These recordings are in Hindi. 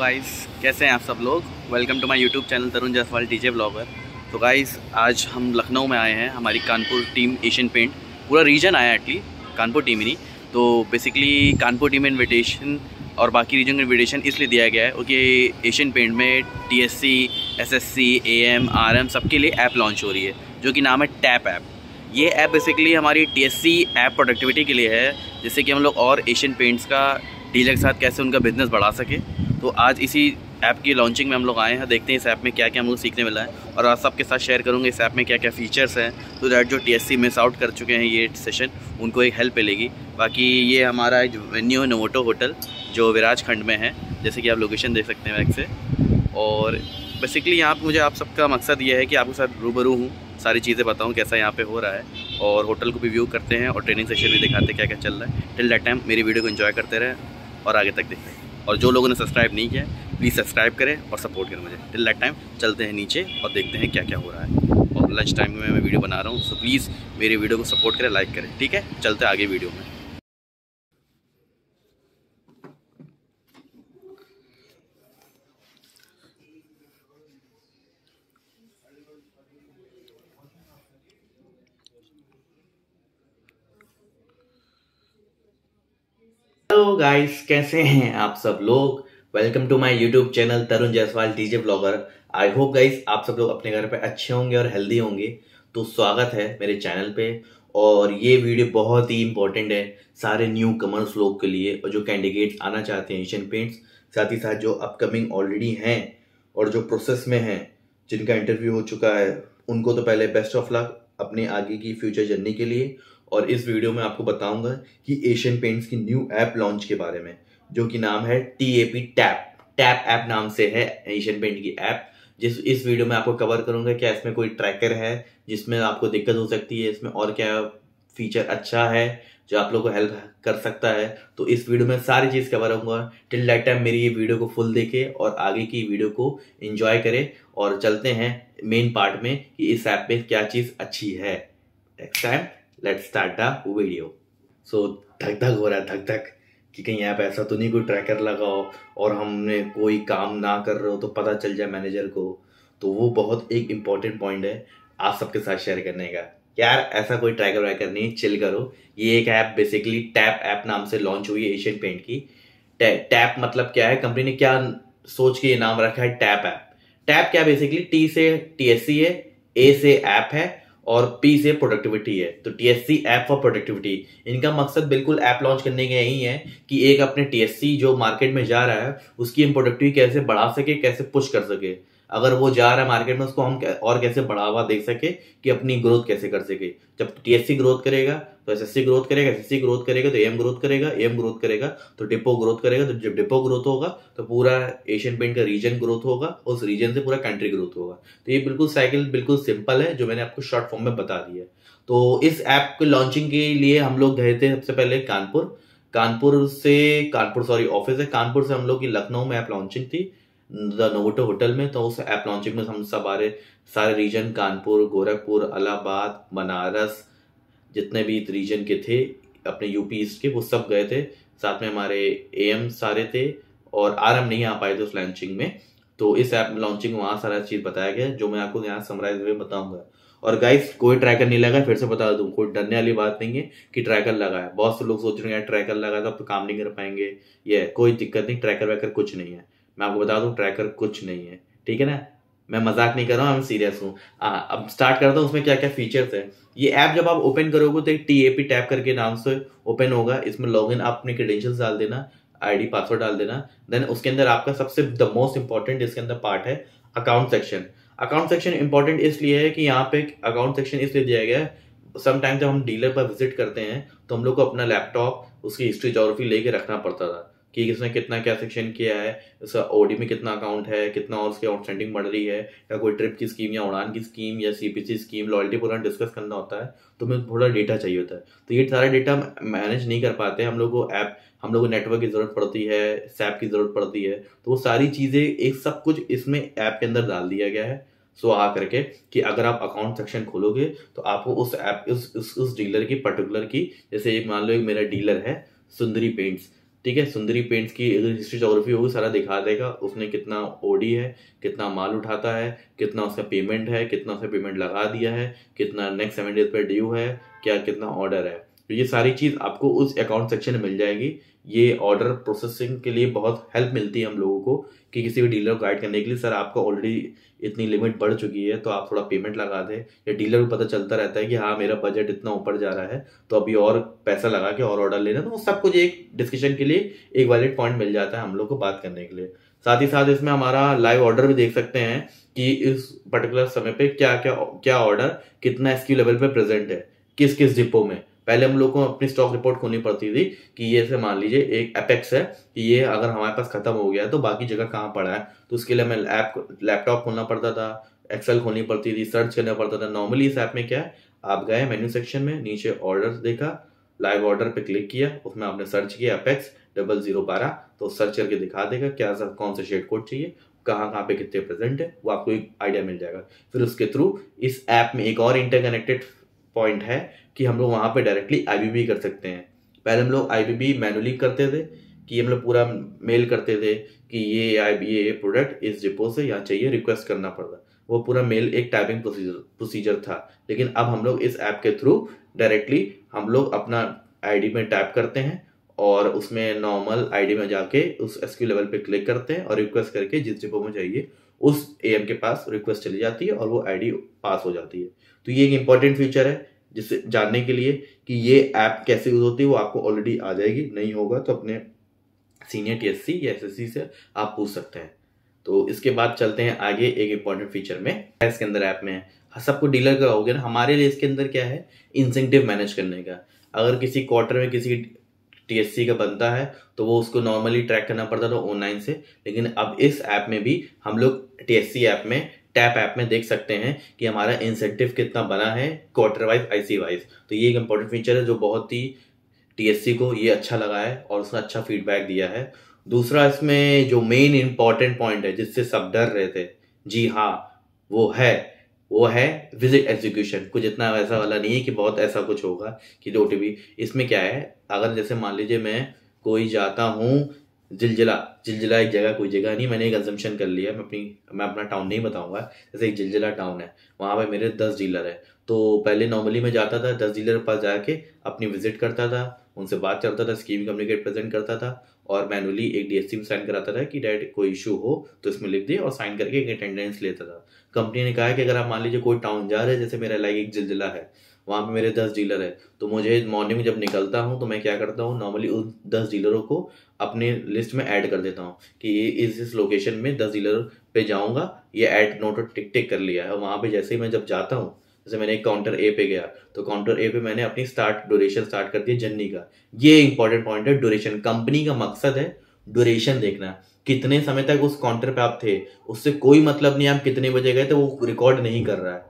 गाइस कैसे हैं आप सब लोग welcome to my YouTube channel Tarun Jaiswal DJ blogger तो गाइस आज हम लखनऊ में आए हैं हमारी कानपुर टीम एशियन पेंट पूरा रीजन आया एटली कानपुर टीम ही नहीं तो बेसिकली कानपुर टीम इन्विटेशन और बाकी रीजन का इन्विटेशन इसलिए दिया गया है क्योंकि एशियन पेंट में T S C S S C A M R M सबके लिए ऐप लॉन्च हो रही है जो कि नाम है टैप ऐप ये ऐप बेसिकली हमारी T S C app productivity के लिए है जिससे कि हम लोग और एशियन पेंट्स का डीलर के साथ कैसे उनका बिज़नेस बढ़ा सके तो आज इसी ऐप की लॉन्चिंग में हम लोग आए हैं देखते हैं इस ऐप में क्या क्या हम लोग सीखने मिला है और आज सबके साथ शेयर करूँगा इस ऐप में क्या क्या फ़ीचर्स हैं तो दैट जो टीएससी मिस आउट कर चुके हैं ये सेशन उनको एक हेल्प मिलेगी बाकी ये हमारा एक वेन्यू है नोवोटो होटल जो विराज खंड में है जैसे कि आप लोकेशन देख सकते हैं बैक से और बेसिकली यहाँ पर मुझे आप सबका मकसद ये है कि आपके साथ रूबरू हूँ सारी चीज़ें बताऊँ कैसा यहाँ पर हो रहा है और होटल को भी व्यू करते हैं और ट्रेनिंग सेशन भी दिखाते हैं क्या क्या चल रहा है टिल दैट टाइम मेरी वीडियो को इन्जॉय करते रहें और आगे तक देखते हैं और जो लोगों ने सब्सक्राइब नहीं किया प्लीज़ सब्सक्राइब करें और सपोर्ट करें मुझे टिल दैट टाइम चलते हैं नीचे और देखते हैं क्या क्या हो रहा है और लंच टाइम में मैं वीडियो बना रहा हूँ सो प्लीज़ मेरे वीडियो को सपोर्ट करें लाइक करें ठीक है चलते आगे वीडियो में हेलो गाइस कैसे हैं आप सब लोग welcome to my YouTube channel Tarun Jaiswal DJ blogger I hope guys आप सब लोग अपने घर पे अच्छे होंगे और हेल्दी होंगे तो स्वागत है मेरे चैनल पे और ये वीडियो बहुत ही इंपॉर्टेंट है सारे न्यू कमर्स लोग के लिए और जो कैंडिडेट्स आना चाहते हैं एशियन पेंट्स साथ ही साथ जो अपकमिंग ऑलरेडी हैं और जो प्रोसेस में हैं जिनका इंटरव्यू हो चुका है उनको तो पहले बेस्ट ऑफ लक अपने आगे की फ्यूचर जर्नी के लिए और इस वीडियो में आपको बताऊंगा कि एशियन पेंट्स की न्यू ऐप लॉन्च के बारे में जो कि नाम है T A P tap tap app नाम से है एशियन पेंट की ऐप जिस इस वीडियो में आपको कवर करूंगा क्या इसमें कोई ट्रैकर है जिसमें आपको दिक्कत हो सकती है इसमें और क्या फीचर अच्छा है जो आप लोगों को हेल्प कर सकता है तो इस वीडियो में सारी चीज़ कवर होगा टिल दैट टाइम मेरी ये वीडियो को फुल देखे और आगे की वीडियो को एंजॉय करें और चलते हैं मेन पार्ट में कि इस ऐप में क्या चीज़ अच्छी है next time let's start the video so धक धक हो रहा है धक धक कि कहीं ऐप ऐसा तो नहीं कोई ट्रैकर लगाओ और हमने कोई काम ना कर रहे हो तो पता चल जाए मैनेजर को तो वो बहुत एक इम्पॉर्टेंट पॉइंट है आप सबके साथ शेयर करने का यार ऐसा कोई ट्रैकर वैकर नहीं चिल करो ये एक ऐप बेसिकली टैप ऐप नाम से लॉन्च हुई है एशियन पेंट की टैप मतलब क्या है कंपनी ने क्या सोच के ये नाम रखा है टैप ऐप टैप क्या बेसिकली टी से टी है ए से ऐप है और पी से प्रोडक्टिविटी है तो टीएससी ऐप फॉर प्रोडक्टिविटी इनका मकसद बिल्कुल ऐप लॉन्च करने का यही है कि एक अपने टीएससी जो मार्केट में जा रहा है उसकी हम प्रोडक्टिविटी कैसे बढ़ा सके कैसे पुश कर सके अगर वो जा रहा है मार्केट में उसको हम और कैसे बढ़ावा दे सके कि अपनी ग्रोथ कैसे कर सके जब टीएससी ग्रोथ करेगा तो एसएससी ग्रोथ करेगा एसएससी ग्रोथ करेगा तो एम ग्रोथ करेगा एम ग्रोथ करेगा तो डिपो ग्रोथ करेगा तो जब डिपो ग्रोथ होगा तो पूरा एशियन पेंट का रीजन ग्रोथ होगा उस रीजन से पूरा कंट्री ग्रोथ होगा तो ये बिल्कुल साइकिल बिल्कुल सिंपल है जो मैंने आपको शॉर्ट फॉर्म में बता दिया तो इस ऐप के लॉन्चिंग के लिए हम लोग गए थे सबसे पहले कानपुर कानपुर से कानपुर सॉरी ऑफिस है कानपुर से हम लोग की लखनऊ में ऐप लॉन्चिंग थी द नोवोटो होटल में तो उस ऐप लॉन्चिंग में हम रहे सारे रीजन कानपुर गोरखपुर अलाहाबाद बनारस जितने भी रीजन के थे अपने यूपी ईस्ट के वो सब गए थे साथ में हमारे एम सारे थे और आर नहीं आ पाए थे उस लॉन्चिंग में तो इस ऐप लॉन्चिंग में वहाँ सारा चीज़ बताया गया जो मैं आपको यहाँ समराइज में बताऊंगा और गाइस कोई ट्रैकर नहीं लगा फिर से बता दूं कोई डरने वाली बात नहीं है कि ट्रैकर लगा है बहुत से लोग सोच रहे हैं ट्रैकर लगा तो, तो काम नहीं कर पाएंगे ये कोई दिक्कत नहीं ट्रैकर वैकर कुछ नहीं है मैं आपको बता दूं ट्रैकर कुछ नहीं है ठीक है ना मैं मजाक नहीं कर रहा हूँ मैं सीरियस हूँ अब स्टार्ट करता हूँ उसमें क्या क्या फीचर्स है ये ऐप जब आप ओपन करोगे तो एक टी ए पी टैप करके नाम से ओपन होगा इसमें लॉग इन आप अपने क्रेडेंशियल डाल देना आईडी पासवर्ड डाल देना देन उसके अंदर आपका सबसे द मोस्ट इंपॉर्टेंट इसके अंदर पार्ट है account section account section important इसलिए है कि यहाँ पे अकाउंट सेक्शन इसलिए दिया गया है समटाइम जब हम डीलर पर विजिट करते हैं तो हम लोग को अपना लैपटॉप उसकी हिस्ट्री जोग्राफी लेके रखना पड़ता था कि किसने कितना क्या सेक्शन किया है उसका ओडी में कितना अकाउंट है कितना और उसकी आउटस्टैंडिंग बढ़ रही है या कोई ट्रिप की स्कीम या उड़ान की स्कीम या CPC scheme loyalty programme discuss करना होता है तो हमें थोड़ा डेटा चाहिए होता है तो ये सारा डेटा हम मैनेज नहीं कर पाते हम लोग को ऐप हम लोग को नेटवर्क की ज़रूरत पड़ती है सैप की ज़रूरत पड़ती है तो वो सारी चीज़ें एक सब कुछ इसमें ऐप के अंदर डाल दिया गया है सो आ करके कि अगर आप अकाउंट सेक्शन खोलोगे तो आपको उस ऐप उस उस डीलर की पर्टिकुलर की जैसे एक मान लो एक मेरा डीलर है सुंदरी पेंट्स ठीक है सुंदरी पेंट्स की हिस्ट्री जोग्राफी होगी सारा दिखा देगा उसने कितना ओडी है कितना माल उठाता है कितना उसका पेमेंट है कितना उसका पेमेंट लगा दिया है कितना नेक्स्ट सेवन डेज पर ड्यू है क्या कितना ऑर्डर है तो ये सारी चीज़ आपको उस अकाउंट सेक्शन में मिल जाएगी ये ऑर्डर प्रोसेसिंग के लिए बहुत हेल्प मिलती है हम लोगों को कि किसी भी डीलर को गाइड करने के लिए सर आपका ऑलरेडी इतनी लिमिट बढ़ चुकी है तो आप थोड़ा पेमेंट लगा दें या डीलर को पता चलता रहता है कि हाँ मेरा बजट इतना ऊपर जा रहा है तो अभी और पैसा लगा के और ऑर्डर लेना तो वो सब कुछ एक डिस्कशन के लिए एक वैलिड पॉइंट मिल जाता है हम लोग को बात करने के लिए साथ ही साथ इसमें हमारा लाइव ऑर्डर भी देख सकते हैं कि इस पर्टिकुलर समय पे क्या क्या क्या ऑर्डर कितना एसक्यू लेवल पे प्रेजेंट है किस किस डिपो में पहले हम लोग को अपनी स्टॉक रिपोर्ट खोलनी पड़ती थी कि ये से मान लीजिए एक एपेक्स है कि ये अगर हमारे पास खत्म हो गया है तो बाकी जगह कहाँ पड़ा है तो उसके लिए हमें ऐप लैपटॉप खोलना पड़ता था एक्सेल खोलनी पड़ती थी सर्च करना पड़ता था नॉर्मली इस ऐप में क्या है आप गए मेन्यू सेक्शन में नीचे ऑर्डर देखा लाइव ऑर्डर पे क्लिक किया उसमें आपने सर्च किया अपेक्स डबल जीरो बारह तो सर्च करके दिखा देगा क्या सर कौन सा शेड कोड चाहिए कहाँ कहाँ पे कितने प्रेजेंट है वो आपको एक आइडिया मिल जाएगा फिर उसके थ्रू इस ऐप में एक और इंटरकनेक्टेड पॉइंट है कि हम लोग वहाँ पे डायरेक्टली आईबीबी कर सकते हैं पहले हम लोग आईबीबी मैनुअली करते थे कि हम लोग पूरा मेल करते थे कि ये आई मतलब ये प्रोडक्ट इस डिपो से यहाँ चाहिए रिक्वेस्ट करना पड़ता वो पूरा मेल एक टाइपिंग प्रोसीजर प्रोसीजर था लेकिन अब हम लोग इस ऐप के थ्रू डायरेक्टली हम लोग अपना आईडी में टाइप करते हैं और उसमें नॉर्मल आईडी में जाके उस एसक्यू लेवल पे क्लिक करते हैं और रिक्वेस्ट करके जिस डिपो में चाहिए उस एएम के पास रिक्वेस्ट चली जाती है और वो आईडी पास हो जाती है तो ये एक इंपॉर्टेंट फीचर है जिसे जानने के लिए कि ये ऐप कैसे यूज होती है वो आपको ऑलरेडी आ जाएगी नहीं होगा तो अपने सीनियर टीएससी या एसएससी से आप पूछ सकते हैं तो इसके बाद चलते हैं आगे एक इंपॉर्टेंट फीचर में इसके अंदर ऐप में सबको डीलर का हो गया ना हमारे लिए इसके अंदर क्या है इंसेंटिव मैनेज करने का अगर किसी क्वार्टर में किसी टीएससी का बनता है तो वो उसको नॉर्मली ट्रैक करना पड़ता था ऑनलाइन से लेकिन अब इस ऐप में भी हम लोग टीएससी ऐप में टैप ऐप में देख सकते हैं कि हमारा इंसेंटिव कितना बना है क्वार्टर वाइज आईसी वाइज तो ये एक इम्पोर्टेंट फीचर है जो बहुत ही टीएससी को ये अच्छा लगा है और उसने अच्छा फीडबैक दिया है दूसरा इसमें जो मेन इम्पॉर्टेंट पॉइंट है जिससे सब डर रहे थे जी हाँ वो है वो है विजिट एग्जीक्यूशन कुछ इतना वैसा वाला नहीं है कि बहुत ऐसा कुछ होगा कि जो ओ इसमें क्या है अगर जैसे मान लीजिए मैं कोई जाता हूँ जिलजिला जिलजिला एक जगह कोई जगह नहीं मैंने एक एग्जम्पन कर लिया मैं अपनी मैं अपना टाउन नहीं बताऊंगा जैसे एक जिलजिला टाउन है वहाँ पे मेरे दस डीलर है तो पहले नॉर्मली मैं जाता था दस डीलर के पास जाके अपनी विजिट करता था उनसे बात करता था स्कीम कम्युनिकेट प्रेजेंट करता था और मैनुअली एक डीएससी में साइन कराता था कि डायरेक्ट कोई इशू हो तो इसमें लिख दिए और साइन करके एक अटेंडेंस लेता था कंपनी ने कहा कि अगर आप मान लीजिए कोई टाउन जा रहे हैं जैसे मेरा लाइक एक जिलजिला है वहाँ पे मेरे दस डीलर है तो मुझे मॉर्निंग में जब निकलता हूँ तो मैं क्या करता हूँ नॉर्मली उस दस डीलरों को अपने लिस्ट में ऐड कर देता हूँ कि इस इस लोकेशन में दस डीलर पे जाऊँगा ये ऐड नोट टिक टिक कर लिया है वहाँ पे जैसे ही मैं जब जाता हूँ जैसे मैंने एक काउंटर ए पे गया तो काउंटर ए पे मैंने अपनी स्टार्ट ड्यूरेशन स्टार्ट कर दी जर्नी का ये इंपॉर्टेंट पॉइंट है ड्यूरेशन कंपनी का मकसद है ड्यूरेशन देखना कितने समय तक उस काउंटर पे आप थे उससे कोई मतलब नहीं आप कितने बजे गए थे वो रिकॉर्ड नहीं कर रहा है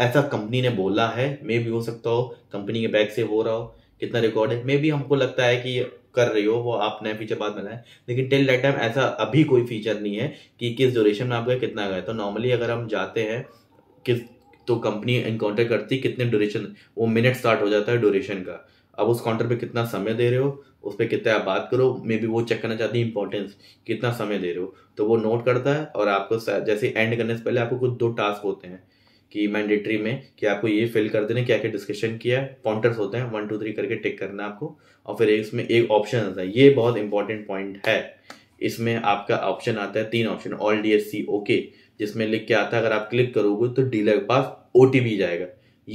ऐसा कंपनी ने बोला है मे भी हो सकता हो कंपनी के बैग से हो रहा हो कितना रिकॉर्ड है मे भी हमको लगता है कि कर रही हो वो आप नया फीचर बाद में लाए लेकिन टिल दैट टाइम ऐसा अभी कोई फीचर नहीं है कि किस ड्यूरेशन में आपका कितना गया तो नॉर्मली अगर हम जाते हैं किस तो कंपनी इनकाउंटर करती कितने ड्यूरेशन वो मिनट स्टार्ट हो जाता है ड्यूरेशन का अब उस काउंटर पे कितना समय दे रहे हो उस पर कितना आप बात करो मे बी वो चेक करना चाहती हैं इंपॉर्टेंस कितना समय दे रहे हो तो वो नोट करता है और आपको जैसे एंड करने से पहले आपको कुछ दो टास्क होते हैं कि मैंडेटरी में कि आपको ये फिल कर देना क्या क्या डिस्कशन किया है पॉइंटर्स होते हैं वन टू थ्री करके टिक करना आपको और फिर इसमें एक ऑप्शन आता है ये बहुत इंपॉर्टेंट पॉइंट है इसमें आपका ऑप्शन आता है तीन option all D S C okay जिसमें लिख के आता है अगर आप क्लिक करोगे तो डीलर के पास ओ जाएगा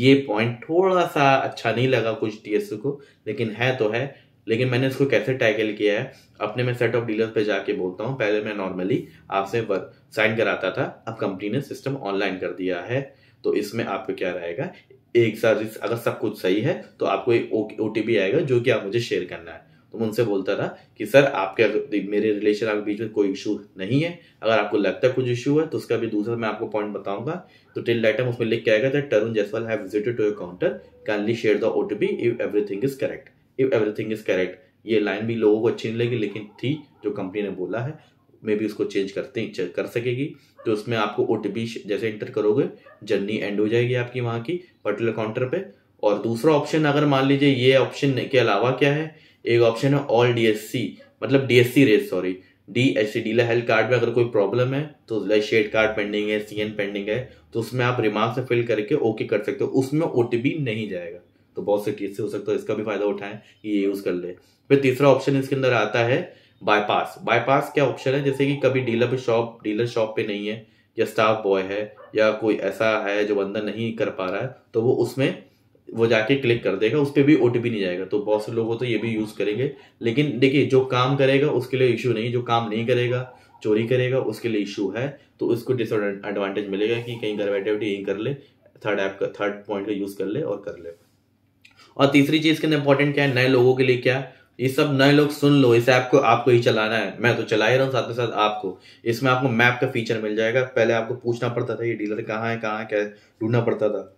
ये पॉइंट थोड़ा सा अच्छा नहीं लगा कुछ डीएससी को लेकिन है तो है लेकिन मैंने इसको कैसे टैकल किया है अपने मैं सेट ऑफ डीलर्स पे जाके बोलता हूँ पहले मैं नॉर्मली आपसे साइन कराता था अब कंपनी ने सिस्टम ऑनलाइन कर दिया है तो इसमें आपको क्या रहेगा एक साथ अगर सब कुछ सही है तो आपको एक ओ आएगा जो कि आप मुझे शेयर करना है तो मैं उनसे बोलता था कि सर आपके मेरे रिलेशन आपके बीच में कोई इशू नहीं है अगर आपको लगता है कुछ इशू है तो उसका भी दूसरा मैं आपको पॉइंट बताऊंगा तो टिल दैट टाइम उसमें लिख के आएगा that Tarun Jaiswal have visited to your counter kindly share the OTP if everything is correct if everything is correct ये लाइन भी लोगों को अच्छी नहीं लगी लेकिन थी जो कंपनी ने बोला है में भी उसको चेंज करते कर सकेगी तो उसमें आपको ओ जैसे इंटर करोगे जर्नी एंड हो जाएगी आपकी वहाँ की पर्टिकुलर काउंटर पे और दूसरा ऑप्शन अगर मान लीजिए ये ऑप्शन के अलावा क्या है एक ऑप्शन है ऑल डीएससी मतलब डीएससी रेस sorry D S C dealer health card में अगर कोई प्रॉब्लम है तो शेड कार्ड पेंडिंग है सी पेंडिंग है तो उसमें आप रिमार्क से फिल करके ओके कर सकते हो उसमें ओ नहीं जाएगा तो बहुत से केस से हो सकता है इसका भी फायदा उठाएं कि ये यूज कर ले फिर तीसरा ऑप्शन इसके अंदर आता है बाईपास बायपास क्या ऑप्शन है जैसे कि कभी डीलर पे शॉप डीलर शॉप पे नहीं है या स्टाफ बॉय है या कोई ऐसा है जो बंदा नहीं कर पा रहा है तो वो उसमें वो जाके क्लिक कर देगा उस पर भी ओ नहीं जाएगा तो बहुत से लोग हो तो ये भी यूज़ करेंगे लेकिन देखिए जो काम करेगा उसके लिए इशू नहीं जो काम नहीं करेगा चोरी करेगा उसके लिए इशू है तो उसको डिसएडवांटेज मिलेगा कि कहीं घर बैठे बैठे यही कर ले थर्ड ऐप का थर्ड पॉइंट का यूज़ कर ले और कर ले और तीसरी चीज़ के अंदर इंपॉर्टेंट क्या है नए लोगों के लिए क्या ये सब नए लोग सुन लो इस ऐप को आपको ही चलाना है मैं तो चला ही रहा हूँ साथ में साथ आपको इसमें आपको मैप का फीचर मिल जाएगा पहले आपको पूछना पड़ता था ये डीलर कहाँ है कहाँ है क्या ढूंढना पड़ता था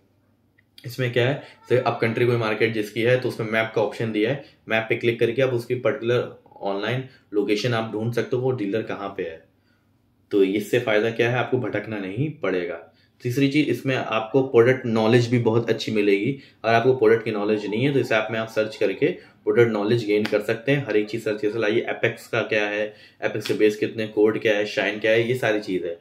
इसमें क्या है जैसे तो अब कंट्री कोई मार्केट जिसकी है तो उसमें मैप का ऑप्शन दिया है मैप पे क्लिक करके आप उसकी पर्टिकुलर ऑनलाइन लोकेशन आप ढूंढ सकते हो वो डीलर कहाँ पे है तो इससे फ़ायदा क्या है आपको भटकना नहीं पड़ेगा तीसरी चीज़ इसमें आपको प्रोडक्ट नॉलेज भी बहुत अच्छी मिलेगी अगर आपको प्रोडक्ट की नॉलेज नहीं है तो इस ऐप में आप सर्च करके उधर नॉलेज गेन कर सकते हैं हर एक चीज़ सर्च कैसे लाइए एपेक्स का क्या है एपेक्स के बेस कितने कोड क्या है शाइन क्या है ये सारी चीज़ है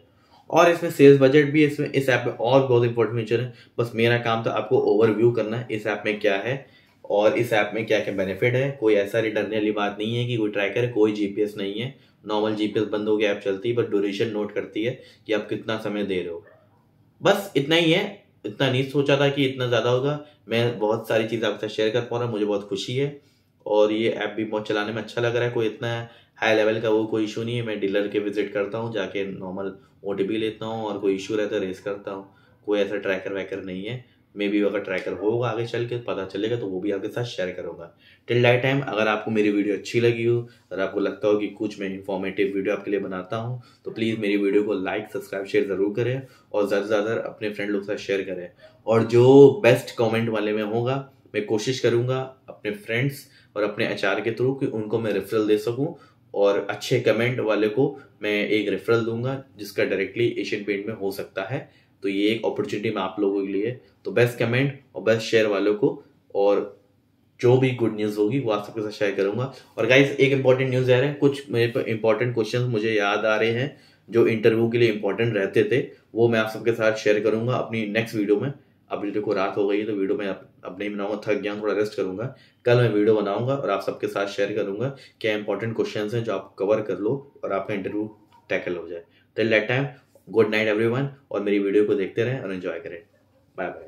और इसमें सेल्स बजट भी इसमें इस ऐप में और बहुत इंपॉर्टेंट है बस मेरा काम था तो आपको ओवरव्यू करना इस ऐप में क्या है और इस ऐप में क्या क्या बेनिफिट है कोई ऐसा रिटर्न वाली बात नहीं है कि कोई ट्रैकर है कोई जीपीएस नहीं है नॉर्मल जीपीएस बंद हो गया ऐप चलती है बट ड्यूरेशन नोट करती है कि आप कितना समय दे रहे हो बस इतना ही है इतना नहीं सोचा था कि इतना ज़्यादा होगा मैं बहुत सारी चीज़ आपके साथ शेयर कर पा रहा हूँ मुझे बहुत खुशी है और ये ऐप भी बहुत चलाने में अच्छा लग रहा है कोई इतना हाई लेवल का वो कोई इशू नहीं है मैं डीलर के विजिट करता हूँ जाके नॉर्मल ओ लेता हूँ और कोई इशू रहता है रेस करता हूँ कोई ऐसा ट्रैकर वैकर नहीं है मे बी अगर ट्रैकर होगा आगे चल के पता चलेगा तो वो भी आपके साथ शेयर करूँगा टिल डाई टाइम अगर आपको मेरी वीडियो अच्छी लगी हो अगर आपको लगता हो कि कुछ मैं इन्फॉर्मेटिव वीडियो आपके लिए बनाता हूँ तो प्लीज़ मेरी वीडियो को लाइक सब्सक्राइब शेयर ज़रूर करें और ज़्यादा से ज़्यादा अपने फ्रेंड लोग साथ शेयर करें और जो बेस्ट कॉमेंट वाले में होगा मैं कोशिश करूंगा अपने फ्रेंड्स और अपने आचार के थ्रू कि उनको मैं रेफरल दे सकूं और अच्छे कमेंट वाले को मैं एक रेफरल दूंगा जिसका डायरेक्टली एशियन पेंट में हो सकता है तो ये एक अपॉर्चुनिटी में आप लोगों के लिए तो बेस्ट कमेंट और बेस्ट शेयर वालों को और जो भी गुड न्यूज़ होगी वो आप सबके साथ शेयर करूंगा और गाइज एक इंपॉर्टेंट न्यूज़ आ रहा है कुछ मेरे इंपॉर्टेंट क्वेश्चन मुझे याद आ रहे हैं जो इंटरव्यू के लिए इंपॉर्टेंट रहते थे वो मैं आप सबके साथ शेयर करूंगा अपनी नेक्स्ट वीडियो में अब देखो को रात हो गई है तो वीडियो मैं अब नहीं बनाऊंगा थक गया थोड़ा रेस्ट करूंगा कल मैं वीडियो बनाऊंगा और आप सबके साथ शेयर करूंगा क्या इंपॉर्टेंट क्वेश्चन हैं जो आप कवर कर लो और आपका इंटरव्यू टैकल हो जाए तो late time good night every और मेरी वीडियो को देखते रहें और इन्जॉय करें बाय बाय